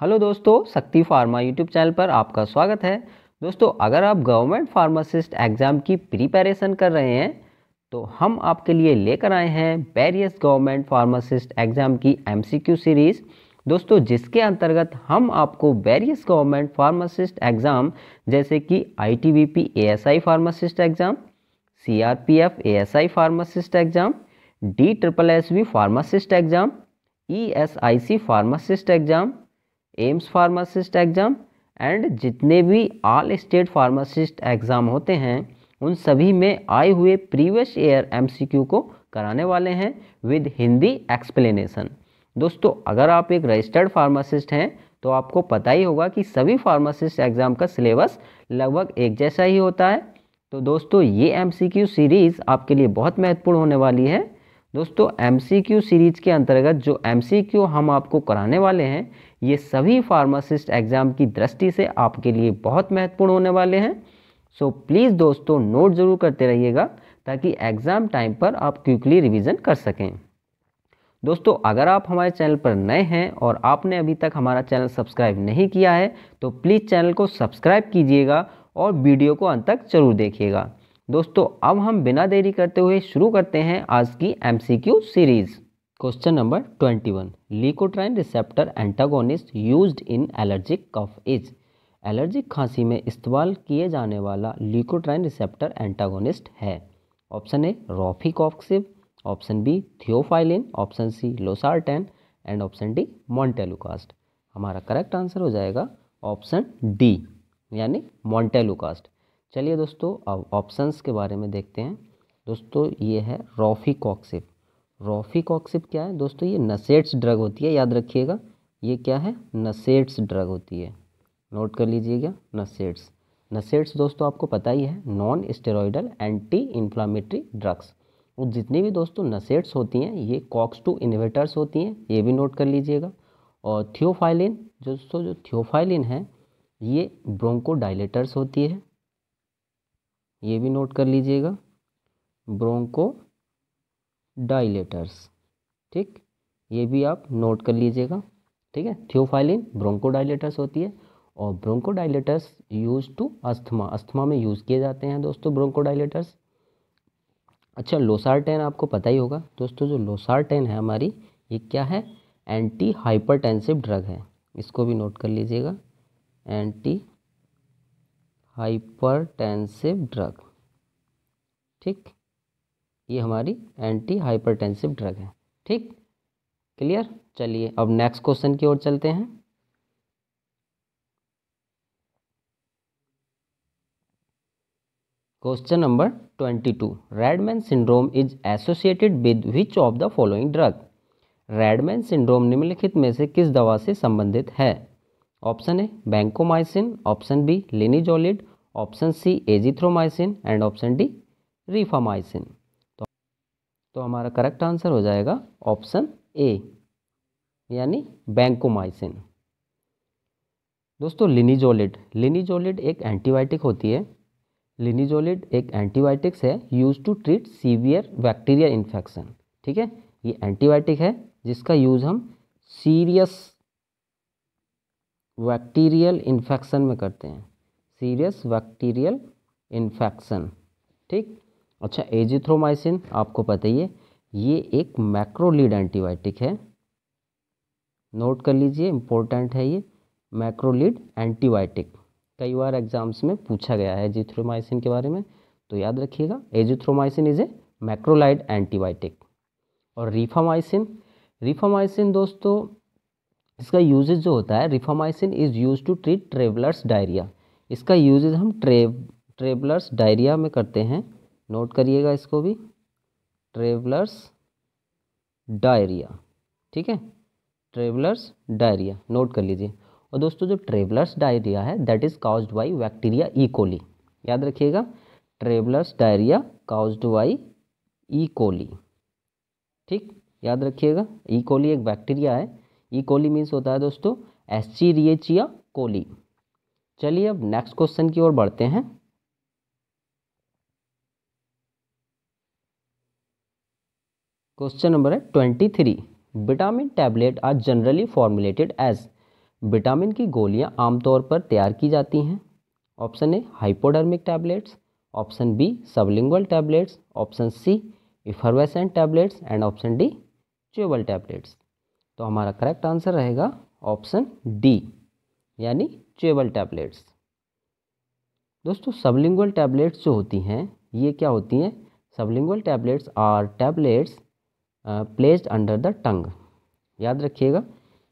Hello दोस्तों शक्ति pharma YouTube channel पर आपका स्वागत है दोस्तों अगर आप गवर्नमेंट फार्मासिस्ट एग्ज़ाम की प्रिपरेशन कर रहे हैं तो हम आपके लिए लेकर आए हैं वेरियस गवर्नमेंट फार्मासिस्ट एग्ज़ाम की एमसीक्यू सीरीज़ दोस्तों जिसके अंतर्गत हम आपको वेरियस गवर्नमेंट फार्मासिस्ट एग्ज़ाम जैसे कि I T B P S I pharmacist exam C R P F A S I pharmacist exam D triple S V pharmacist exam E e S I C pharmacist exam AIIMS pharmacist exam and जितने भी all state pharmacist exam होते हैं उन सभी में आए हुए previous year MCQ को कराने वाले हैं विद हिंदी एक्सप्लेनेशन दोस्तों अगर आप एक रजिस्टर्ड फार्मासिस्ट हैं तो आपको पता ही होगा कि सभी फार्मासिस्ट एग्ज़ाम का सिलेबस लगभग एक जैसा ही होता है तो दोस्तों ये एम सीरीज़ आपके लिए बहुत महत्वपूर्ण होने वाली है दोस्तों एम सीरीज़ के अंतर्गत जो एम हम आपको कराने वाले हैं ये सभी फार्मासिस्ट एग्ज़ाम की दृष्टि से आपके लिए बहुत महत्वपूर्ण होने वाले हैं सो प्लीज़ दोस्तों नोट ज़रूर करते रहिएगा ताकि एग्ज़ाम टाइम पर आप क्विकली रिवीजन कर सकें दोस्तों अगर आप हमारे चैनल पर नए हैं और आपने अभी तक हमारा चैनल सब्सक्राइब नहीं किया है तो प्लीज़ चैनल को सब्सक्राइब कीजिएगा और वीडियो को अंत तक जरूर देखिएगा दोस्तों अब हम बिना देरी करते हुए शुरू करते हैं आज की MCQ series question number twenty one leukotriene receptor antagonist used in allergic cough is allergic खांसी में इस्तेमाल किए जाने वाला लीकोट्राइन रिसेप्टर एंटागोनिस्ट है option A rofecoxib option B theophylline option C losartan and option D montelukast हमारा correct answer हो जाएगा ऑप्शन डी यानी मॉन्टेलुकास्ट चलिए दोस्तों अब ऑप्शंस के बारे में देखते हैं दोस्तों ये है रोफिकॉक्सिब रोफिकॉक्सिब क्या है दोस्तों ये नसेट्स ड्रग होती है याद रखिएगा ये क्या है नसेट्स ड्रग होती है नोट कर लीजिएगा नसेट्स नसेट्स दोस्तों आपको पता ही है non steroidal anti inflammatory drugs वो जितनी भी दोस्तों नसेट्स होती हैं ये कॉक्स टू इन्वेटर्स होती हैं ये भी नोट कर लीजिएगा और थियोफाइलिन दोस्तों जो थियोफाइलिन है ये ब्रोंकोडाइलेटर्स होती है ये भी नोट कर लीजिएगा ब्रोंको डाइलेटर्स ठीक ये भी आप नोट कर लीजिएगा ठीक है थियोफाइलिन ब्रोंकोडाइलेटर्स होती है और bronchodilators use to asthma asthma में यूज़ किए जाते हैं दोस्तों डाइलेटर्स अच्छा लोसार्टेन आपको पता ही होगा दोस्तों जो लोसार्टेन है हमारी ये क्या है एंटी हाइपरटेंसिव ड्रग है इसको भी नोट कर लीजिएगा एंटी हाइपरटेंसिव ड्रग ठीक ये हमारी एंटी हाइपरटेंसिव ड्रग है ठीक क्लियर चलिए अब नेक्स्ट क्वेश्चन की ओर चलते हैं question number twenty two red man syndrome is associated with which of the following drug red man syndrome निम्नलिखित में से किस दवा से संबंधित है option A vancomycin option B linezolid option C azithromycin and option D rifamycin तो हमारा करेक्ट आंसर हो जाएगा ऑप्शन ए यानी बैंकोमाइसिन दोस्तों लिनीजोलिड लिनीजोलिड एक एंटीबायोटिक होती है लिनीजोलिड एक एंटीबायोटिक्स है use to treat severe bacteria infection ठीक है ये एंटीबायोटिक है जिसका यूज़ हम सीरियस बैक्टीरियल इन्फेक्शन में करते हैं सीरियस बैक्टीरियल इन्फेक्शन ठीक अच्छा एजिथ्रोमाइसिन आपको पता ही है ये एक मैक्रोलीड एंटीबायोटिक है नोट कर लीजिए इम्पोर्टेंट है ये मैक्रोलीड एंटीबायोटिक कई बार एग्जाम्स में पूछा गया है एजिथ्रोमाइसिन के बारे में तो याद रखिएगा azithromycin is a macrolide antibiotic और रिफामाइसिन रिफामाइसिन दोस्तों इसका यूजेज जो होता है rifamycin is use to treat travellers diarrhoea इसका यूजेज हम ट्रेव ट्रेवलर्स डायरिया में करते हैं नोट करिएगा इसको भी ट्रेवलर्स डायरिया ठीक है ट्रेवलर्स डायरिया नोट कर लीजिए और दोस्तों जो ट्रेवलर्स डायरिया है that is cause by bacteria E coli याद रखिएगा travellers diarrhoea cause by E coli ठीक याद रखिएगा ईकोली e. एक बैक्टीरिया है ईकोली e. मीन्स होता है दोस्तों एस्चीरिएचिया कोली चलिए अब नेक्स्ट क्वेश्चन की ओर बढ़ते हैं क्वेश्चन नंबर है twenty three vitamin tablet are generally formulated as vitamin की गोलियां आमतौर पर तैयार की जाती हैं option A hypodermic tablets option B sublingual tablets option C effervescent tablets and option D chewable tablets तो हमारा करेक्ट आंसर रहेगा ऑप्शन डी यानी चेबल टैबलेट्स दोस्तों सबलिंगल टैबलेट्स जो होती हैं ये क्या होती हैं sublingual tablets are tablets placed under the tongue याद रखिएगा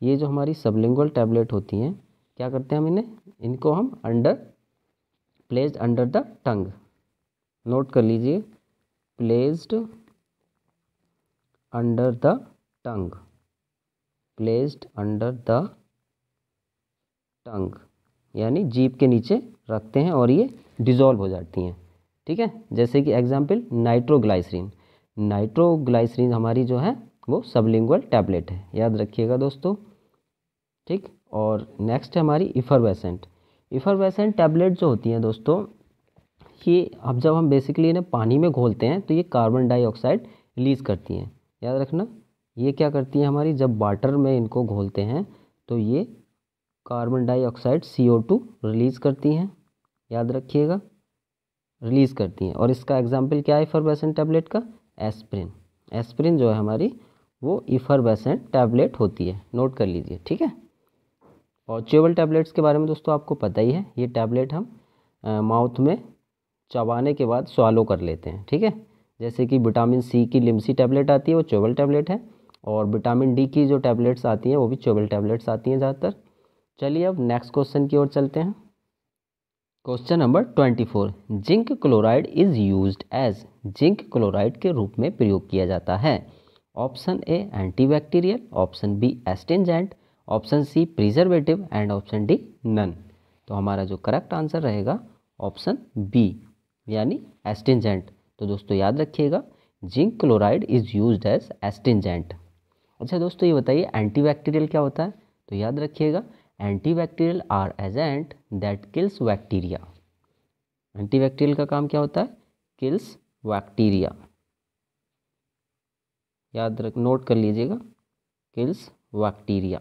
ये जो हमारी सबलिंगुअल टैबलेट होती हैं क्या करते हैं हम इन्हें इनको हम under placed under the tongue note कर लीजिए placed under the tongue placed under the tongue यानी जीप के नीचे रखते हैं और ये डिज़ोल्व हो जाती हैं ठीक है जैसे कि एग्जाम्पल नाइट्रोग्लाइसरीन नाइट्रोग्लाइसरीन हमारी जो है वो सबलिंगुअल टैबलेट है याद रखिएगा दोस्तों ठीक और नेक्स्ट है हमारी इफरवेसेंट इफरवेसेंट टैबलेट जो होती हैं दोस्तों ये अब जब हम बेसिकली इन्हें पानी में घोलते हैं तो ये कार्बन डाइऑक्साइड रिलीज़ करती हैं याद रखना ये क्या करती हैं हमारी जब वाटर में इनको घोलते हैं तो ये carbon dioxide C O two release करती हैं याद रखिएगा रिलीज़ करती हैं और इसका एग्जाम्पल क्या है फॉरबेसन टैबलेट का एस्प्रिन एस्प्रिन जो है हमारी वो इफरबेसेंट टैबलेट होती है नोट कर लीजिए ठीक है और चेबल टैबलेट्स के बारे में दोस्तों आपको पता ही है ये टैबलेट हम माउथ में चबाने के बाद स्वालो कर लेते हैं ठीक है जैसे कि विटामिन सी की लिम्सी टैबलेट आती है वो चोबल टैबलेट है और विटामिन डी की जो टैबलेट्स आती हैं वो भी चोबल टैबलेट्स आती हैं ज़्यादातर चलिए अब नेक्स्ट क्वेश्चन की ओर चलते हैं question number twenty four zinc chloride is use as zinc chloride के रूप में प्रयोग किया जाता है option A antibacterial option B astringent option C preservative and option D none तो हमारा जो करेक्ट आंसर रहेगा ऑप्शन बी यानी एस्टेंजेंट तो दोस्तों याद रखिएगा zinc chloride is use as astringent अच्छा दोस्तों ये बताइए एंटीबैक्टीरियल क्या होता है तो याद रखिएगा antibacterial are agent that kills bacteria antibacterial का काम क्या होता है किल्स बैक्टीरिया याद रख नोट कर लीजिएगा किल्स बैक्टीरिया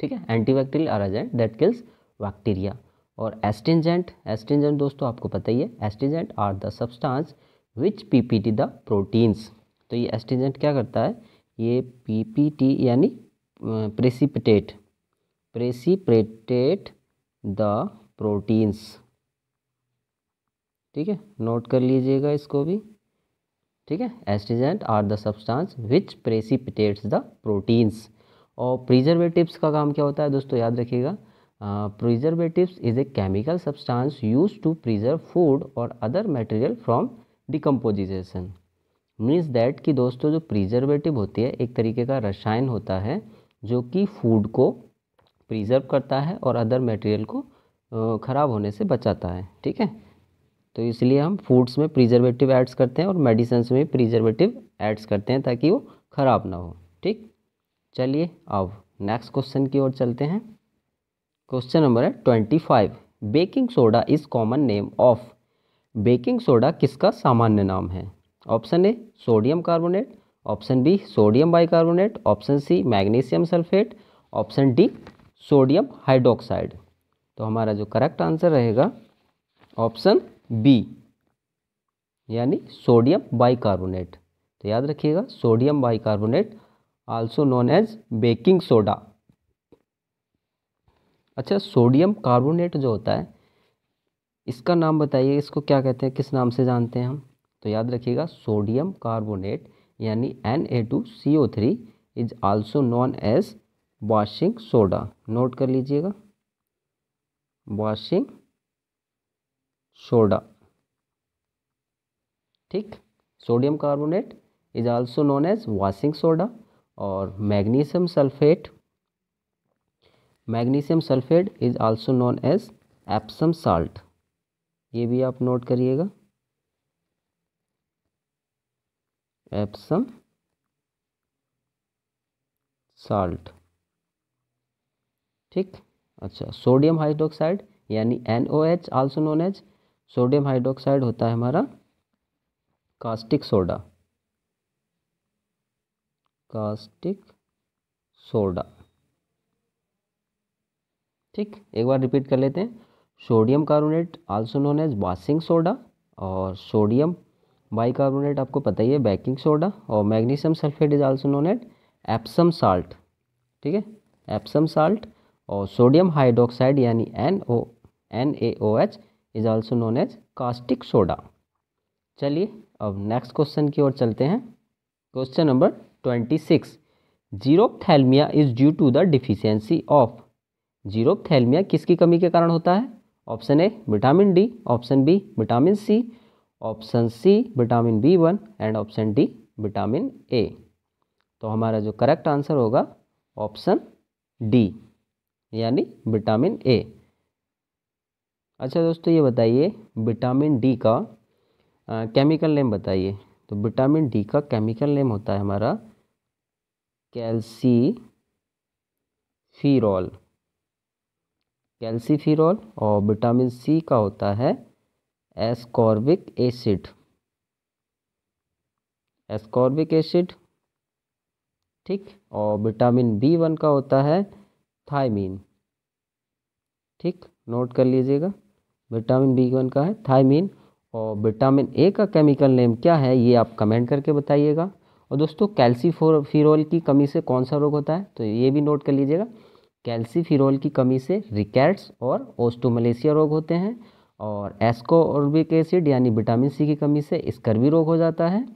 ठीक है antibacterial are agent that kills bacteria और एस्टिंजेंट एस्टिंजेंट दोस्तों आपको पता ही है astringent are the substance which PPT the proteins तो ये एस्टिंजेंट क्या करता है ये पीपीटी यानी प्रेसिपिटेट प्रेसिप्रेटेट द प्रोटीन्स ठीक है नोट कर लीजिएगा इसको भी ठीक है astringent are the substance which precipitates the proteins और प्रिजर्वेटिव्स का काम क्या होता है दोस्तों याद रखिएगा preservatives is a chemical substance use to preserve food और other material from decomposition means that कि दोस्तों जो प्रिजर्वेटिव होती है एक तरीके का रसायन होता है जो कि फूड को प्रिजर्व करता है और अदर मटेरियल को ख़राब होने से बचाता है ठीक है तो इसलिए हम फूड्स में प्रिजर्वेटिव ऐड्स करते हैं और मेडिसन्स में प्रिजर्वेटिव ऐड्स करते हैं ताकि वो ख़राब ना हो ठीक चलिए अब नेक्स्ट क्वेश्चन की ओर चलते हैं क्वेश्चन नंबर है twenty five baking soda is common name of baking soda किसका सामान्य नाम है option A sodium carbonate option B sodium bicarbonate option C magnesium sulphate option D sodium hydroxide तो हमारा जो करेक्ट आंसर रहेगा ऑप्शन बी यानी सोडियम बाइकार्बोनेट तो याद रखिएगा sodium bicarbonate also known as baking soda अच्छा सोडियम कार्बोनेट जो होता है इसका नाम बताइए इसको क्या कहते हैं किस नाम से जानते हैं हम तो याद रखिएगा सोडियम कार्बोनेट यानी N A two C O three is also known as washing soda note कर लीजिएगा वॉशिंग सोडा ठीक sodium carbonate is also known as washing soda और magnesium sulphate magnesium sulphate is also known as Epsom salt ये भी आप note करिएगा Epsom salt ठीक अच्छा सोडियम हाइड्रोक्साइड यानी N O H also known H sodium hydroxide होता है हमारा कास्टिक सोडा कास्टिक सोडा ठीक एक बार रिपीट कर लेते हैं sodium carbonate also known as washing soda और सोडियम बाइकार्बोनेट आपको पता ही है बेकिंग सोडा और magnesium sulphate is also known as Epsom salt ठीक है एप्सम साल्ट और सोडियम हाइड्रोक्साइड यानी N O N A O H is also known as caustic soda चलिए अब नेक्स्ट क्वेश्चन की ओर चलते हैं question number twenty six thalmia is due to the deficiency of xerophthalmia किसकी कमी के कारण होता है option A vitamin D option B vitamin C option C vitamin B one and option D vitamin A तो हमारा जो करेक्ट आंसर होगा ऑप्शन डी यानी विटामिन ए अच्छा दोस्तों ये बताइए विटामिन डी का आ, केमिकल नेम बताइए तो विटामिन डी का केमिकल नेम होता है हमारा कैल्सी फीरॉल कैल्सीफिरॉल और विटामिन सी का होता है एस्कॉर्बिक एसिड एस्कॉर्बिक एसिड ठीक और विटामिन बी वन का होता है थायमीन ठीक नोट कर लीजिएगा विटामिन बी वन का है थायमीन और विटामिन ए का केमिकल नेम क्या है ये आप कमेंट करके बताइएगा और दोस्तों कैल्सीफोरफिरॉल की कमी से कौन सा रोग होता है तो ये भी नोट कर लीजिएगा फिरोल की कमी से रिकेट्स और ओस्टोमलेशिया रोग होते हैं और एस्कोरबिक एसिड यानी विटामिन सी की कमी से स्कर्वी रोग हो जाता है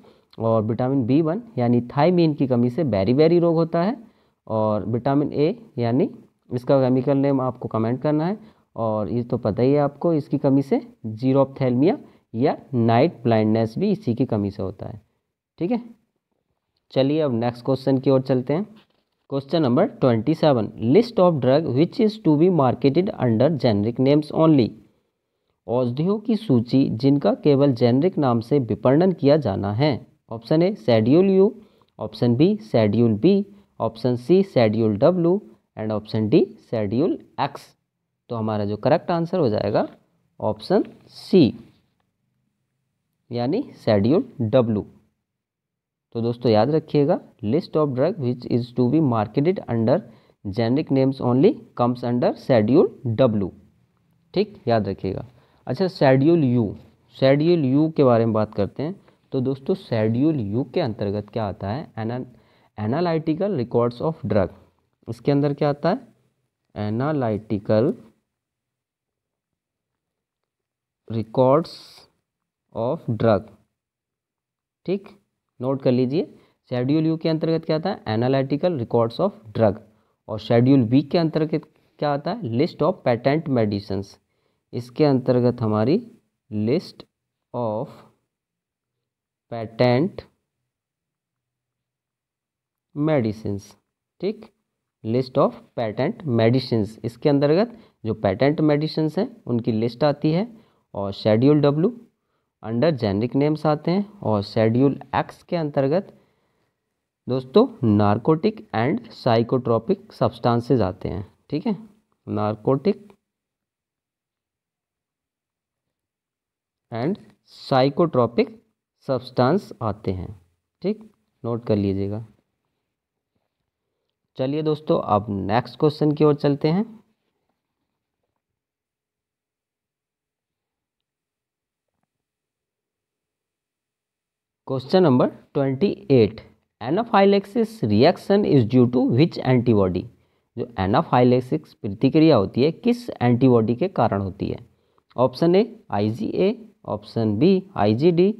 और विटामिन बी वन यानी थायमीन की कमी से बैरी बैरी रोग होता है और विटामिन ए यानी इसका केमिकल नेम आपको कमेंट करना है और ये तो पता ही है आपको इसकी कमी से जीरोपथैल्मिया या नाइट ब्लाइंडनेस भी इसी की कमी से होता है ठीक है चलिए अब नेक्स्ट क्वेश्चन की ओर चलते हैं question number twenty seven list of drug which is to be marketed under generic names only औषधियों की सूची जिनका केवल जेनरिक नाम से विपणन किया जाना है option A schedule U option B schedule B option C schedule W and option D schedule X तो हमारा जो करेक्ट आंसर हो जाएगा ऑप्शन सी यानी शेड्यूल डब्लू तो दोस्तों याद रखिएगा list of drug which is to be marketed under generic names only comes under schedule W ठीक याद रखिएगा अच्छा शेड्यूल यू शेड्यूल यू के बारे में बात करते हैं तो दोस्तों शेड्यूल यू के अंतर्गत क्या आता है ana analytical records of drug इसके अंदर क्या आता है एनालिटिकल रिकॉर्ड्स ऑफ ड्रग ठीक नोट कर लीजिए शेड्यूल यू के अंतर्गत क्या आता है एनालिटिकल रिकॉर्ड्स ऑफ ड्रग और शेड्यूल बी के अंतर्गत क्या आता है लिस्ट ऑफ पेटेंट मेडिसन्स इसके अंतर्गत हमारी लिस्ट ऑफ पेटेंट मेडिसिन ठीक लिस्ट ऑफ पेटेंट मेडिसिन इसके अंतर्गत जो पेटेंट मेडिसिन हैं उनकी लिस्ट आती है और schedule W under generic names आते हैं और शेड्यूल एक्स के अंतर्गत दोस्तों नार्कोटिक एंड साइकोट्रॉपिक सब्सटेंसेस आते हैं ठीक है नार्कोटिक एंड साइकोट्रॉपिक सब्सटेंस आते हैं ठीक नोट कर लीजिएगा चलिए दोस्तों अब नेक्स्ट क्वेश्चन की ओर चलते हैं question number twenty eight anaphylaxis reaction is due to which antibody जो एनाफाइलेक्सिस प्रतिक्रिया होती है किस एंटीबॉडी के कारण होती है option A IgA option B IgD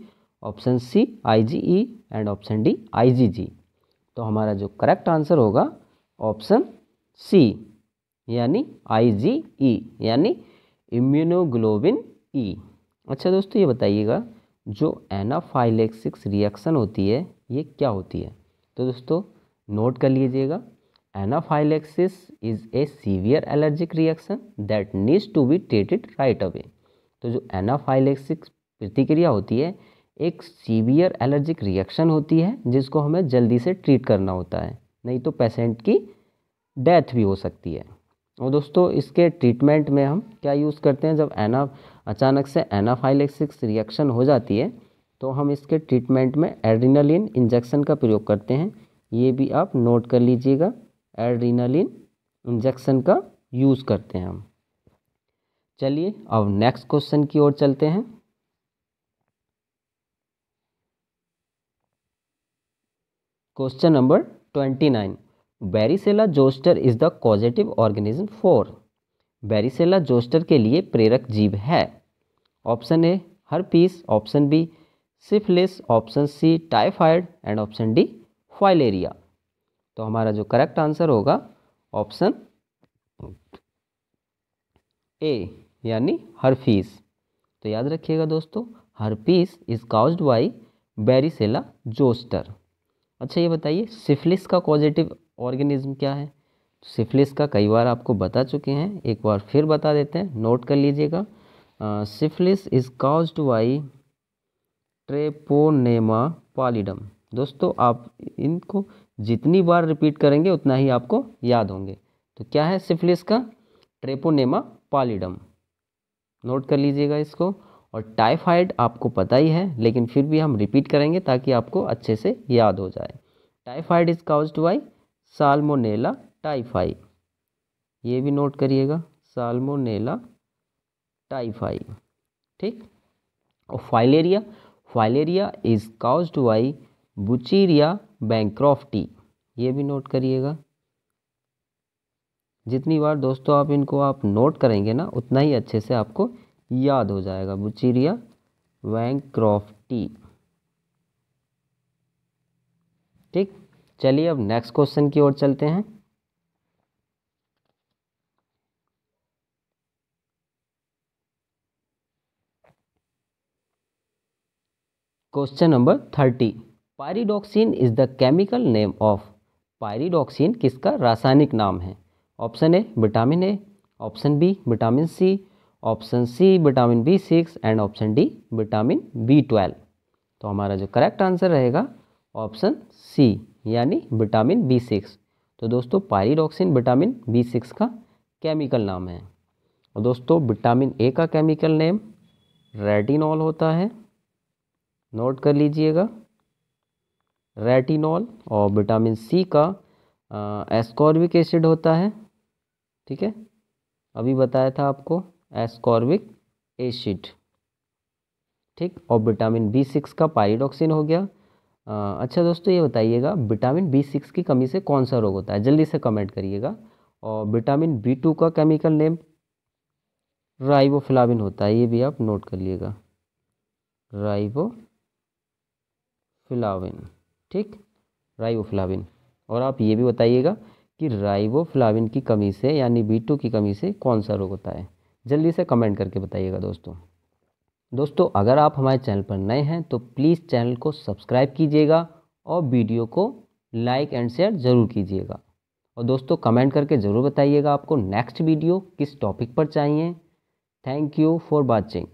option C IgE and option D IgG तो हमारा जो करेक्ट आंसर होगा ऑप्शन सी यानी आईजीई e, यानी इम्यूनोग्लोबिन ई e। अच्छा दोस्तों ये बताइएगा जो एनाफाइलेक्सिक्स रिएक्शन होती है ये क्या होती है तो दोस्तों नोट कर लीजिएगा anaphylaxis is a severe allergic reaction that needs to be treated right away तो जो एनाफाइलेक्सिक्स प्रतिक्रिया होती है एक सीवियर एलर्जिक रिएक्शन होती है जिसको हमें जल्दी से ट्रीट करना होता है नहीं तो पेशेंट की डेथ भी हो सकती है और दोस्तों इसके ट्रीटमेंट में हम क्या यूज़ करते हैं जब एना अचानक से एनाफाइलेक्सिक्स रिएक्शन हो जाती है तो हम इसके ट्रीटमेंट में एड्रीनालिन इंजेक्शन का प्रयोग करते हैं ये भी आप नोट कर लीजिएगा एड्रीनालिन इंजेक्शन का यूज़ करते हैं हम चलिए अब नेक्स्ट क्वेश्चन की ओर चलते हैं question number twenty nine varicella zoster is the causative organism for varicella zoster के लिए प्रेरक जीव है option A herpes option B syphilis option C typhoid and option D filaria तो हमारा जो करेक्ट आंसर होगा ऑप्शन ए यानी फीस तो याद रखिएगा दोस्तों herpes is caused by varicella zoster अच्छा ये बताइए सिफिलिस का पॉजिटिव ऑर्गेनिज्म क्या है तो सिफिलिस का कई बार आपको बता चुके हैं एक बार फिर बता देते हैं नोट कर लीजिएगा syphilis is caused by treponema pallidum दोस्तों आप इनको जितनी बार रिपीट करेंगे उतना ही आपको याद होंगे तो क्या है सिफिलिस का ट्रेपोनेमा पालिडम नोट कर लीजिएगा इसको और टाइफाइड आपको पता ही है लेकिन फिर भी हम रिपीट करेंगे ताकि आपको अच्छे से याद हो जाए typhoid is cause by salmonella typhi ये भी नोट करिएगा साल्मोनेला टाइफाई ठीक और filaria filaria is cause by wuchereria bancrofti ये भी नोट करिएगा जितनी बार दोस्तों आप इनको आप नोट करेंगे ना उतना ही अच्छे से आपको याद हो जाएगा बुचीरिया वैंक्रॉफ्टी ठीक चलिए अब नेक्स्ट क्वेश्चन की ओर चलते हैं question number thirty pyridoxine is the chemical name of pyridoxine किसका रासायनिक नाम है option A vitamin A option B vitamin C option C vitamin B six and option D vitamin B twelve तो हमारा जो करेक्ट आंसर रहेगा option C यानी vitamin B six तो दोस्तों पायरीडॉक्सिन विटामिन बी सिक्स का केमिकल नाम है और दोस्तों विटामिन ए का केमिकल नेम रेटिनॉल होता है नोट कर लीजिएगा रेटिनॉल और विटामिन सी का एस्कॉर्बिक एसिड होता है ठीक है अभी बताया था आपको एस्कॉर्बिक एसिड ठीक और विटामिन बी सिक्स का पायरिडॉक्सिन हो गया आ, अच्छा दोस्तों ये बताइएगा विटामिन बी सिक्स की कमी से कौन सा रोग होता है जल्दी से कमेंट करिएगा और विटामिन बी टू का केमिकल नेम राइबोफ्लाविन होता है ये भी आप नोट कर लिएगा राइबोफ्लाविन ठीक राइबोफ्लाविन और आप ये भी बताइएगा कि राइबोफ्लाविन की कमी से यानी बी टू की कमी से कौन सा रोग होता है जल्दी से कमेंट करके बताइएगा दोस्तों दोस्तों अगर आप हमारे चैनल पर नए हैं तो प्लीज़ चैनल को सब्सक्राइब कीजिएगा और वीडियो को लाइक एंड शेयर ज़रूर कीजिएगा और दोस्तों कमेंट करके ज़रूर बताइएगा आपको नेक्स्ट वीडियो किस टॉपिक पर चाहिए थैंक यू फॉर वॉचिंग